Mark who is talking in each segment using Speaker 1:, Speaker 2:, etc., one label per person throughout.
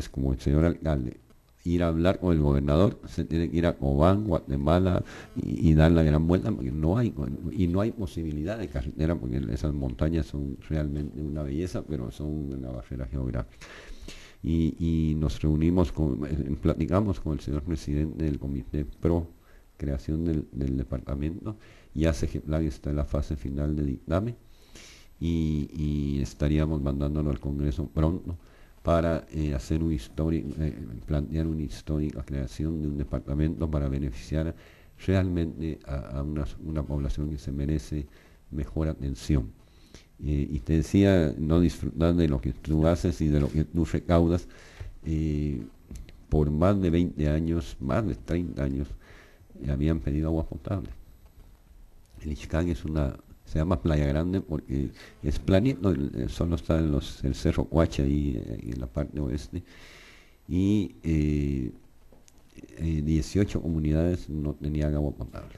Speaker 1: es como el señor alcalde, ir a hablar con el gobernador, se tiene que ir a Cobán, Guatemala y, dar la gran vuelta porque no hay y no hay posibilidad de carretera porque esas montañas son realmente una belleza, pero son una barrera geográfica. Y, nos reunimos, con, eh, platicamos con el señor presidente del comité PRO, creación del, departamento, y hace que que está en la fase final de dictamen y, y estaríamos mandándolo al Congreso pronto para eh, hacer un histórico, eh, plantear una histórica creación de un departamento para beneficiar realmente a, una, población que se merece mejor atención. Eh, y te decía, no disfrutar de lo que tú haces y de lo que tú recaudas. por más de 20 años, más de 30 años, habían pedido agua potable. El es una se llama Playa Grande porque es planito, solo está en los, el Cerro Cuacha ahí eh, en la parte oeste. Y 18 eh, eh, comunidades no tenían agua potable.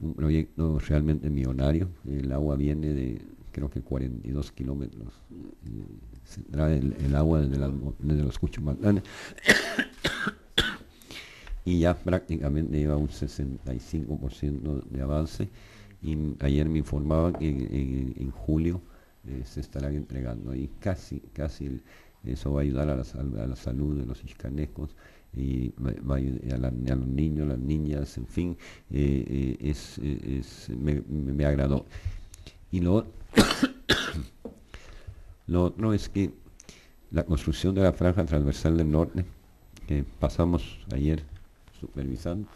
Speaker 1: Un proyecto realmente millonario. El agua viene de creo que 42 kilómetros. se trae el, agua desde, los desde los y ya prácticamente lleva un 65% de avance y ayer me informaban que en, julio eh, se estarán entregando y casi, casi eso va a ayudar a la, salud de los iscanecos y a, los niños, las niñas, en fin, eh, eh, es, me, agradó. Y lo, lo otro es que la construcción de la franja transversal del norte, que pasamos ayer supervisando,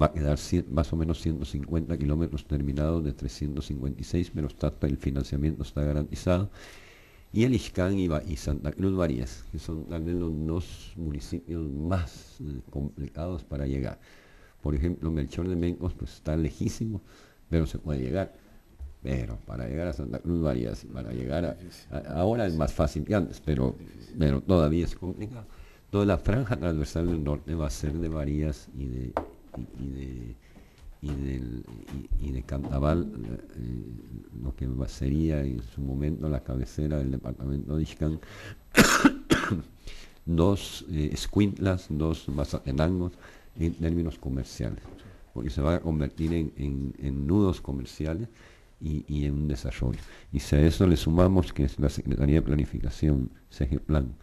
Speaker 1: va a quedar más o menos 150 kilómetros terminados de 356, pero el financiamiento está garantizado. Y el Ixcán y, Santa Cruz Varías, que son también los dos municipios más eh, complicados para llegar. Por ejemplo, Melchor de Mencos pues, está lejísimo, pero se puede llegar. Pero para llegar a Santa Cruz Varías, para llegar a, Ahora es más fácil que antes, pero, pero todavía es complicado. Toda la franja transversal del norte va a ser de Varías y de y de y del y, de cantabal eh, lo que sería en su momento la cabecera del departamento de Ixcán, dos eh, escuintlas, dos mazatenangos en términos comerciales, porque se va a convertir en, nudos comerciales y, en un desarrollo. Y si a eso le sumamos que es la Secretaría de Planificación, Plan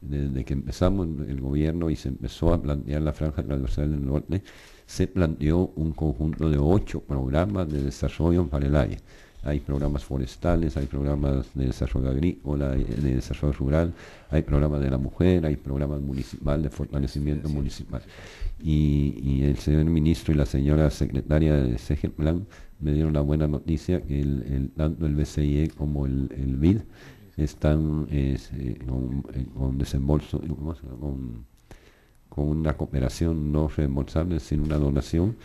Speaker 1: desde que empezamos el gobierno y se empezó a plantear la franja transversal del norte, se planteó un conjunto de ocho programas de desarrollo para el Hay programas forestales, hay programas de desarrollo agrícola, de desarrollo rural, hay programas de la mujer, hay programas municipales, de fortalecimiento municipal. Y, el señor ministro y la señora secretaria de Segeplan me dieron la buena noticia que tanto el BCIE como el BID están eh, eh, con, desembolso, eh, con, una cooperación no reembolsable, sino una donación,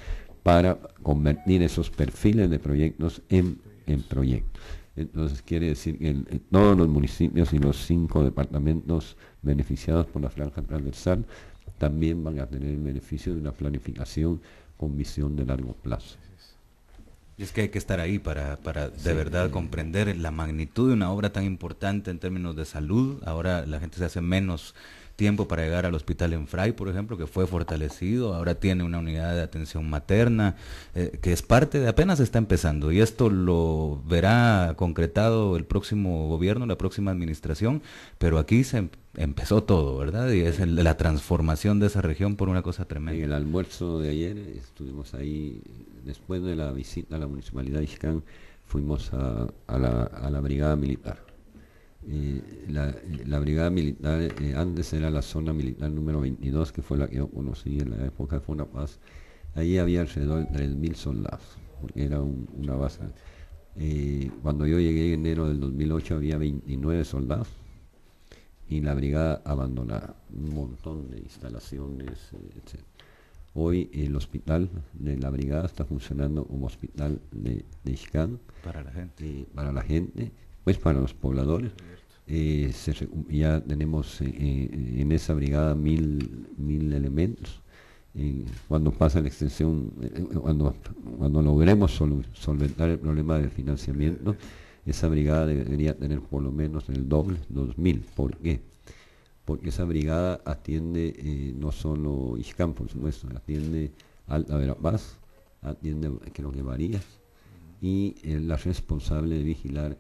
Speaker 1: para convertir esos perfiles de proyectos en, en proyectos. Entonces quiere decir que todos los municipios y los cinco departamentos beneficiados por la franja transversal también van a tener el beneficio de una planificación con visión de largo plazo.
Speaker 2: Y es que hay que estar ahí para, para de verdad comprender la magnitud de una obra tan importante en términos de salud. Ahora la gente se hace menos tiempo para llegar al hospital en Fray, por ejemplo, que fue fortalecido, ahora tiene una unidad de atención materna, eh, que es parte de apenas está empezando y esto lo verá concretado el próximo gobierno, la próxima administración, pero aquí se em-, empezó todo, ¿verdad? Y es la
Speaker 1: transformación de esa región por una cosa tremenda. En el almuerzo de ayer estuvimos ahí, después de la visita a la municipalidad de Ixcán, fuimos a la brigada militar la, brigada militar eh, antes era la zona militar número 22, que fue la que yo conocí en la época de paz. ahí había alrededor de 3.000 soldados, porque era una base. Eh, cuando yo llegué en enero del 2008 había 29 soldados y la brigada abandonada, un montón de instalaciones, eh, Hoy el hospital de la brigada está funcionando como hospital de, de Para la gente. para la gente pues para los pobladores. Eh, ya tenemos eh, eh, en esa brigada mil, mil elementos. cuando pasa la extensión, cuando, cuando logremos solventar el problema del financiamiento, esa brigada debería tener por lo menos el doble, dos mil. ¿Por qué? Porque esa brigada atiende no solo Ixcán, por supuesto, atiende Alta Verapaz, atiende que lo que varía, y la responsable de vigilar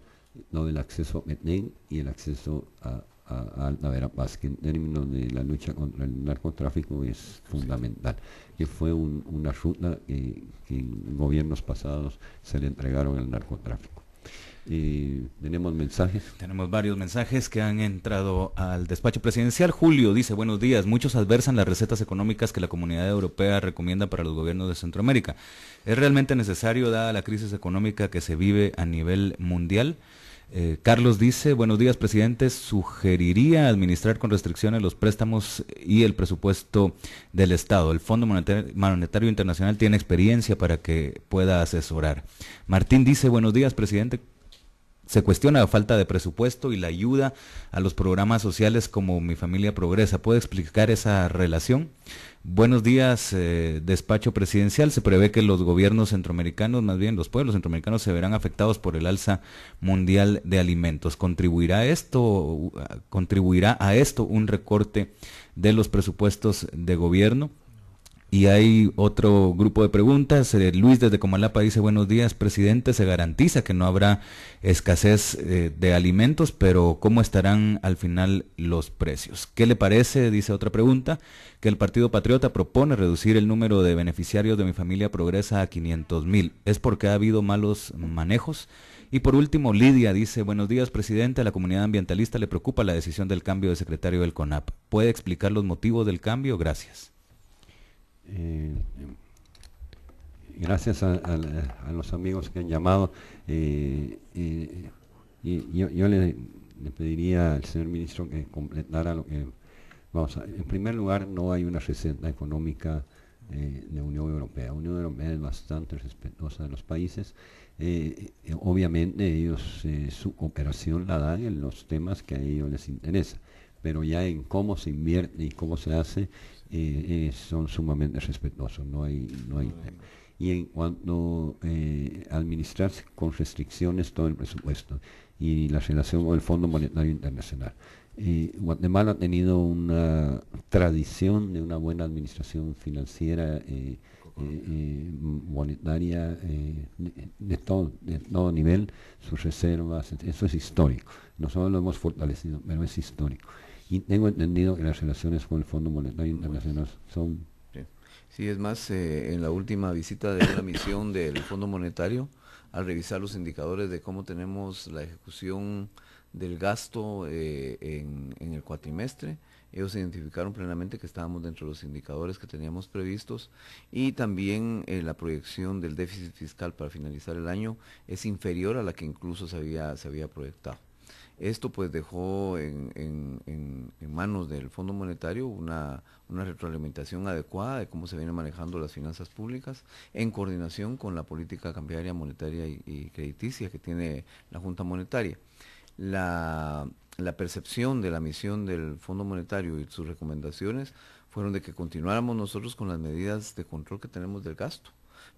Speaker 1: ¿no? del acceso a Medellín y el acceso a, a, Paz, que en términos de la lucha contra el narcotráfico es fundamental, que fue una ruta que, en gobiernos pasados se le entregaron al narcotráfico. Eh, tenemos mensajes.
Speaker 2: Tenemos varios mensajes que han entrado al despacho presidencial. Julio dice, buenos días, muchos adversan las recetas económicas que la comunidad europea recomienda para los gobiernos de Centroamérica. ¿Es realmente necesario, dada la crisis económica que se vive a nivel mundial? Eh, Carlos dice, buenos días presidente, sugeriría administrar con restricciones los préstamos y el presupuesto del Estado. El Fondo Internacional tiene experiencia para que pueda asesorar. Martín dice, buenos días presidente, se cuestiona la falta de presupuesto y la ayuda a los programas sociales como Mi Familia Progresa. ¿Puede explicar esa relación? Buenos días, eh, despacho presidencial. Se prevé que los gobiernos centroamericanos, más bien los pueblos centroamericanos, se verán afectados por el alza mundial de alimentos. ¿Contribuirá esto, contribuirá a esto un recorte de los presupuestos de gobierno? Y hay otro grupo de preguntas. Eh, Luis desde Comalapa dice, buenos días, presidente. Se garantiza que no habrá escasez eh, de alimentos, pero ¿cómo estarán al final los precios? ¿Qué le parece, dice otra pregunta, que el Partido Patriota propone reducir el número de beneficiarios de mi familia Progresa a quinientos mil? ¿Es porque ha habido malos manejos? Y por último, Lidia dice, buenos días, presidente. A la comunidad ambientalista le preocupa la decisión del cambio de secretario del CONAP. ¿Puede explicar los motivos del
Speaker 1: cambio? Gracias. Eh, gracias a, los amigos que han llamado. Eh, y yo, le, pediría al señor ministro que completara lo que... Vamos a, en primer lugar, no hay una receta económica eh, de Unión Europea. La Unión Europea es bastante respetuosa de los países. obviamente ellos su cooperación la dan en los temas que a ellos les interesa pero ya en cómo se invierte y cómo se hace eh, eh, son sumamente respetuosos, no hay, no hay Y en cuanto a eh, administrarse con restricciones todo el presupuesto y la relación con el Fondo Monetario Internacional. Guatemala ha tenido una tradición de una buena administración financiera, monetaria, de, todo, de todo nivel, sus reservas, eso es histórico. Nosotros lo hemos fortalecido, pero es histórico. Y tengo entendido que las relaciones con el Fondo Monetario Internacional son...
Speaker 3: Sí, es más, eh, en la última visita de una misión del Fondo Monetario, al revisar los indicadores de cómo tenemos la ejecución del gasto eh, en, el cuatrimestre. Ellos identificaron plenamente que estábamos dentro de los indicadores que teníamos previstos y también eh, la proyección del déficit fiscal para finalizar el año es inferior a la que incluso se había proyectado. Esto pues dejó en, manos del Fondo Monetario una, retroalimentación adecuada de cómo se vienen manejando las finanzas públicas en coordinación con la política cambiaria monetaria y, crediticia que tiene la Junta Monetaria. la percepción de la misión del Fondo Monetario y sus recomendaciones fueron de que continuáramos nosotros con las medidas de control que tenemos del gasto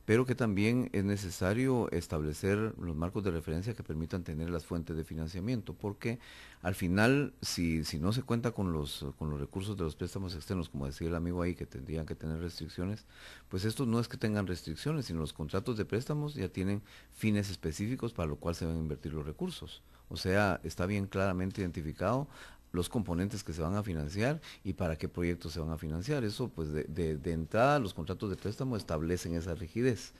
Speaker 3: pero que también es necesario establecer los marcos de referencia que permitan tener las fuentes de financiamiento, porque al final, si, si no se cuenta con los, con los recursos de los préstamos externos, como decía el amigo ahí, que tendrían que tener restricciones, pues estos no es que tengan restricciones, sino los contratos de préstamos ya tienen fines específicos para lo cual se van a invertir los recursos. O sea, está bien claramente identificado los componentes que se van a financiar y para qué proyectos se van a financiar. Eso, pues, de, entrada, los contratos de préstamo establecen esa rigidez.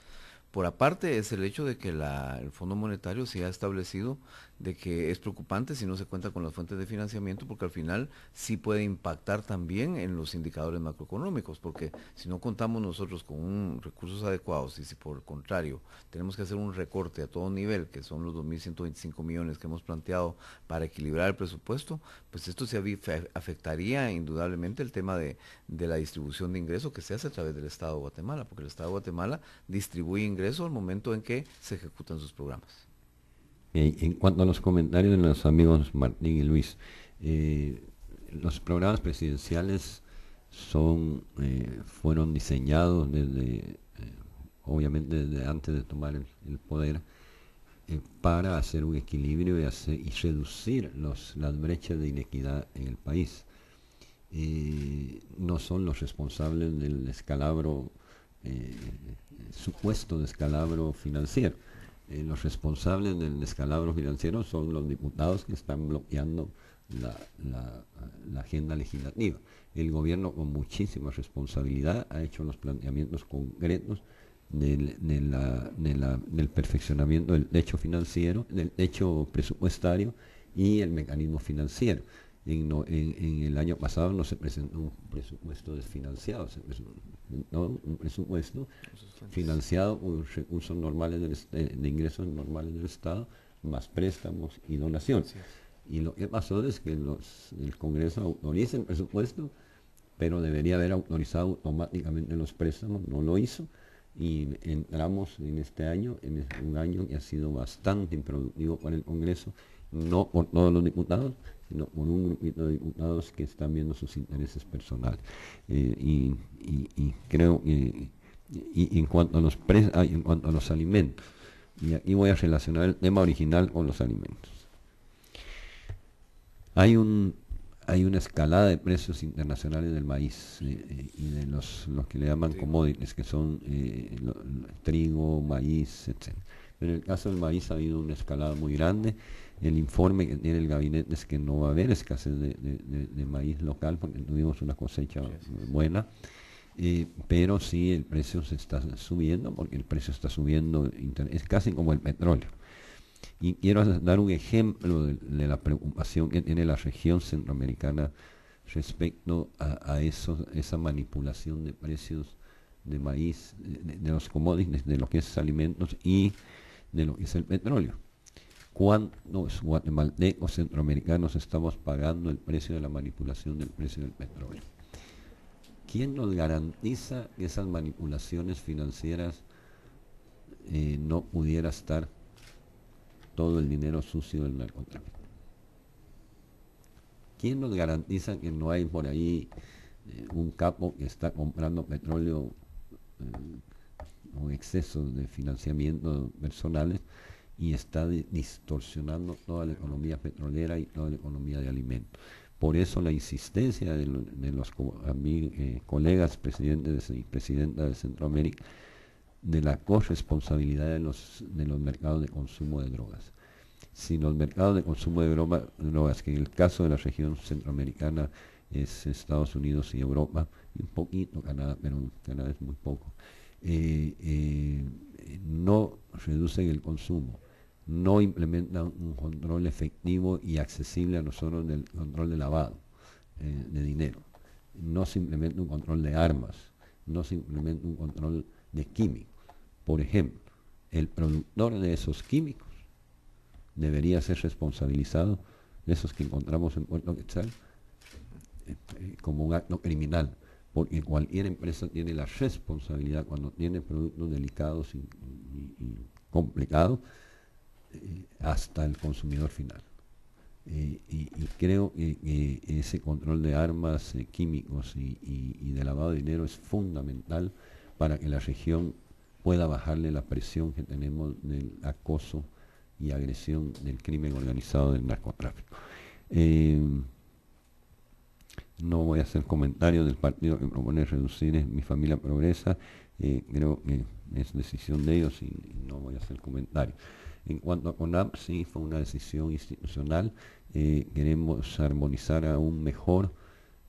Speaker 3: Por aparte es el hecho de que el Fondo Monetario se ha establecido de que es preocupante si no se cuenta con las fuentes de financiamiento porque al final sí puede impactar también en los indicadores macroeconómicos porque si no contamos nosotros con recursos adecuados y si por el contrario tenemos que hacer un recorte a todo nivel que son los 2.125 millones que hemos planteado para equilibrar el presupuesto pues esto se afectaría indudablemente el tema de, de la distribución de ingresos que se hace a través del Estado de Guatemala porque el Estado de Guatemala distribuye ingresos eso al momento en que se ejecutan sus programas.
Speaker 1: en cuanto a los comentarios de los amigos Martín y Luis, eh, los programas presidenciales son eh, fueron diseñados desde eh, obviamente desde antes de tomar el, poder para hacer un equilibrio y, reducir las brechas de inequidad en el país. no son los responsables del escalabro eh, supuesto descalabro financiero. Eh, los responsables del descalabro financiero son los diputados que están bloqueando la, agenda legislativa. El gobierno con muchísima responsabilidad ha hecho los planteamientos concretos del, perfeccionamiento del hecho financiero, del hecho presupuestario y el mecanismo financiero en, el año pasado no se presentó un presupuesto desfinanciado, se presentó un presupuesto financiado con recursos normales eh, de, ingresos normales del Estado, más préstamos y donaciones. Y lo que pasó es que el Congreso autoriza el presupuesto, pero debería haber autorizado automáticamente los préstamos, no lo hizo. Y entramos en este año, en este, un año que ha sido bastante improductivo para el Congreso, no por todos los diputados, sino con un grupo de diputados que están viendo sus intereses personales. Eh, y, y, creo que y, en cuanto a los ah, en cuanto a los alimentos, y aquí voy a relacionar el tema original con los alimentos. Hay un hay una escalada de precios internacionales del maíz eh, eh, y de los, los, que le llaman commodities, que son trigo, maíz, etcétera. En el caso del maíz ha habido una escalada muy grande. El informe que tiene el gabinete es que no va a haber escasez de, de, maíz local porque tuvimos una cosecha buena. Eh, pero sí el precio se está subiendo porque el precio está subiendo, es casi como el petróleo. Y quiero dar un ejemplo de, la preocupación que tiene la región centroamericana respecto a, a eso, esa manipulación de precios de maíz, de, los commodities, de lo que es alimentos y de lo que es el petróleo. ¿Cuántos guatemaltecos centroamericanos estamos pagando el precio de la manipulación del precio del petróleo? ¿Quién nos garantiza que esas manipulaciones financieras eh, no pudiera estar todo el dinero sucio del narcotráfico? ¿Quién nos garantiza que no hay por ahí eh, un capo que está comprando petróleo eh, un exceso de financiamiento personales y está distorsionando toda la economía petrolera y toda la economía de alimentos. Por eso la insistencia de, los eh, colegas presidentes y presidentas de Centroamérica de la corresponsabilidad de los, los mercados de consumo de drogas. Si los mercados de consumo de drogas, que en el caso de la región centroamericana es Estados Unidos y Europa, y un poquito Canadá, pero Canadá es muy poco, no reducen el consumo, no implementan un control efectivo y accesible a nosotros del control de lavado eh, de dinero, no se implementa un control de armas, no se implementa un control de químicos. Por ejemplo, el productor de esos químicos debería ser responsabilizado de esos que encontramos en Puerto Quetzal eh, como un acto criminal porque cualquier empresa tiene la responsabilidad cuando tiene productos delicados y, complicados eh, hasta el consumidor final. Eh, y, creo que, ese control de armas eh, químicos y, de lavado de dinero es fundamental para que la región pueda bajarle la presión que tenemos del acoso y agresión del crimen organizado del narcotráfico no voy a hacer comentarios del partido que propone reducir mi familia progresa, eh, creo que es decisión de ellos y, no voy a hacer comentarios. En cuanto a CONAP, sí fue una decisión institucional, eh, queremos armonizar aún mejor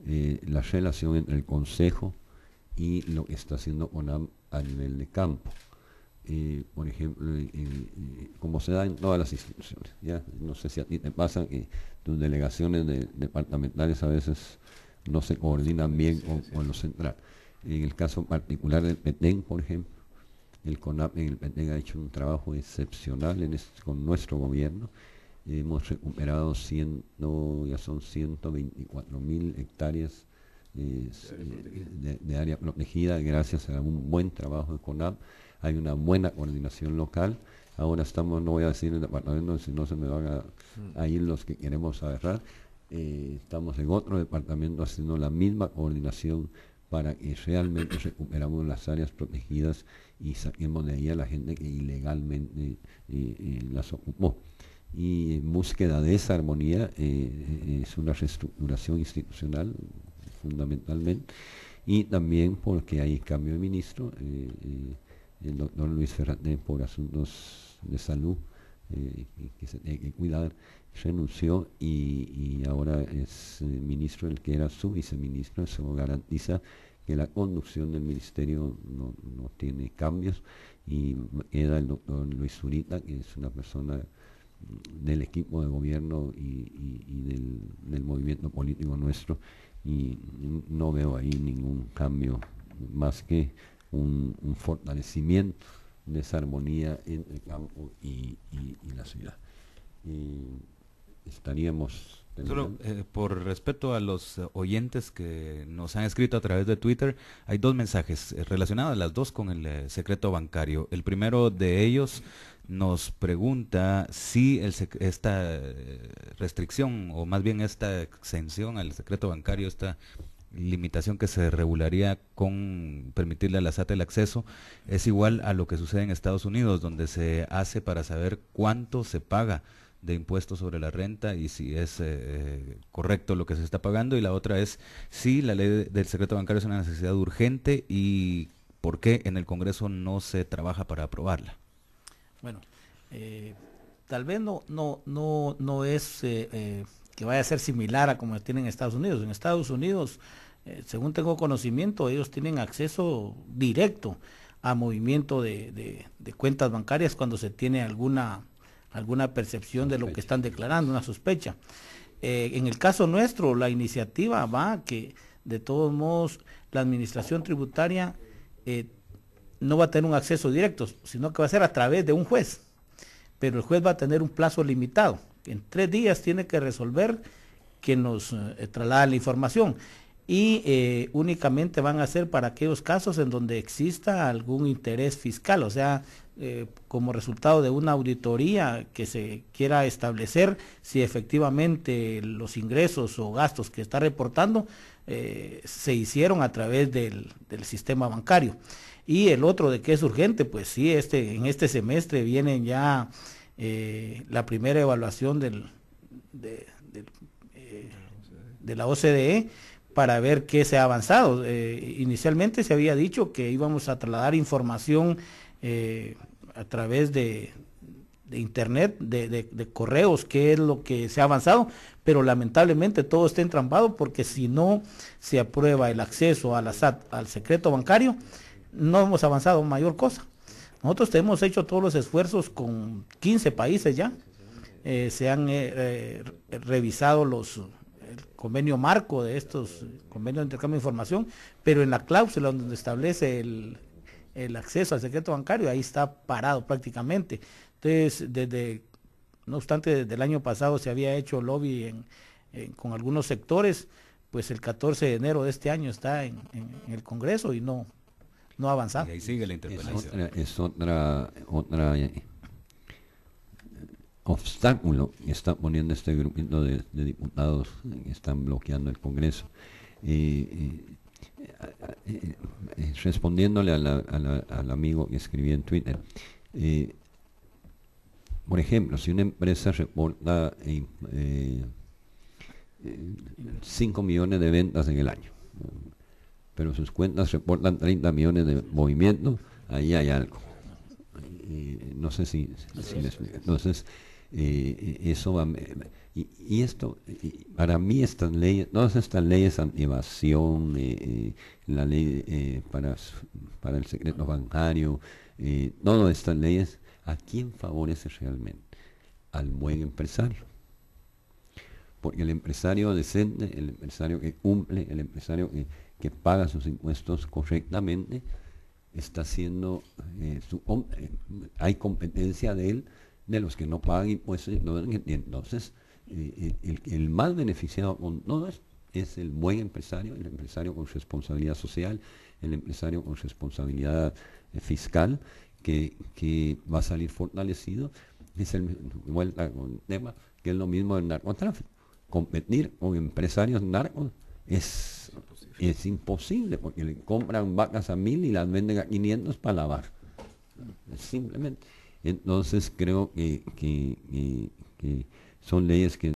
Speaker 1: eh, la relación entre el Consejo y lo que está haciendo ONAM a nivel de campo por ejemplo, como se da en todas las instituciones. Ya no sé si a ti te pasa que tus delegaciones departamentales a veces no se coordinan bien con, lo central. En el caso particular del PETEN, por ejemplo, el CONAP en el ha hecho un trabajo excepcional con nuestro gobierno. Hemos recuperado ya son 124 mil hectáreas eh, eh, de, área protegida gracias a un buen trabajo de CONAP hay una buena coordinación local. Ahora estamos, no voy a decir en el departamento, si no se me van a, ir mm. los que queremos agarrar. Eh, estamos en otro departamento haciendo la misma coordinación para que realmente recuperamos las áreas protegidas y saquemos de ahí a la gente que ilegalmente eh, eh, las ocupó. Y en búsqueda de esa armonía es una reestructuración institucional fundamentalmente y también porque hay cambio de ministro el doctor Luis Fernández por asuntos de salud eh, que se tiene que cuidar, renunció y, ahora es eh, ministro, el que era su viceministro, eso garantiza que la conducción del ministerio no, no tiene cambios y era el doctor Luis Zurita, que es una persona mm, del equipo de gobierno y, del, del, movimiento político nuestro y mm, no veo ahí ningún cambio más que un, fortalecimiento de esa armonía entre el campo y, la ciudad. Y estaríamos... Eh, por respeto a los eh, oyentes que nos han escrito a través de
Speaker 2: Twitter, hay dos mensajes eh, relacionados, las dos con el secreto bancario. El primero de ellos nos pregunta si esta restricción o más bien esta exención al secreto bancario, está limitación que se regularía con permitirle a la SAT el acceso es igual a lo que sucede en Estados Unidos, donde se hace para saber cuánto se paga de impuestos sobre la renta y si es eh, eh, correcto lo que se está pagando. Y la otra es si la ley del secreto bancario es una necesidad urgente y por qué en el Congreso no se trabaja para aprobarla.
Speaker 4: Bueno, eh, tal vez no, no, no, no es que vaya a ser similar a como tienen en Estados Unidos. En Estados Unidos, eh, según tengo conocimiento, ellos tienen acceso directo a movimiento de, cuentas bancarias cuando se tiene alguna, alguna percepción de lo que están declarando, una sospecha. Eh, en el caso nuestro, la iniciativa va que, de todos modos, la administración tributaria eh, no va a tener un acceso directo, sino que va a ser a través de un juez. Pero el juez va a tener un plazo limitado en tres días tiene que resolver que nos eh, traslada la información y eh, únicamente van a ser para aquellos casos en donde exista algún interés fiscal, o sea, eh, como resultado de una auditoría que se quiera establecer si efectivamente los ingresos o gastos que está reportando se hicieron a través del, sistema bancario. Y el otro de que es urgente, pues sí, este, en este semestre vienen ya eh, la primera evaluación del, de, eh, la OCDE para ver qué se ha avanzado. Eh, inicialmente se había dicho que íbamos a trasladar información a través de, internet, de, correos, qué es lo que se ha avanzado, pero lamentablemente todo está entrambado porque si no se aprueba el acceso a la al secreto bancario, no hemos avanzado mayor cosa. Nosotros hemos hecho todos los esfuerzos con 15 países ya. Eh, se han eh, eh, revisado los el convenio marco de estos convenios de intercambio de información, pero en la cláusula donde establece el, acceso al secreto bancario, ahí está parado prácticamente. Entonces, desde, no obstante, desde el año pasado se había hecho lobby con algunos sectores, pues el 14 de enero de este año está en el Congreso y no, no ha
Speaker 1: Es otra, otra, eh, obstáculo que está poniendo este grupito de, diputados que están bloqueando el Congreso. Eh, eh, respondiéndole al amigo que escribí en Twitter, por ejemplo, si una empresa reporta 5 millones de ventas en el año, pero sus cuentas reportan 30 millones de movimiento, ahí hay algo. Eh, no sé si, si explico. Entonces, eh, eso va, y, esto, para mí estas leyes, todas estas leyes evasión eh, eh, la ley para, para el secreto bancario, todas estas leyes, ¿a quién favorece realmente? Al buen empresario. Porque el empresario decente, el empresario que cumple, el empresario que que paga sus impuestos correctamente, está siendo, eh, eh, hay competencia de él, de los que no pagan impuestos. entonces, eh, el, mal más beneficiado con todo es el buen empresario, el empresario con responsabilidad social, el empresario con responsabilidad fiscal, que, va a salir fortalecido. Es el, vuelta con el tema, que es lo mismo del narcotráfico. Competir con empresarios narcos es es imposible porque le compran vacas a mil y las venden a 500 para lavar. Simplemente. Entonces creo que, que son leyes que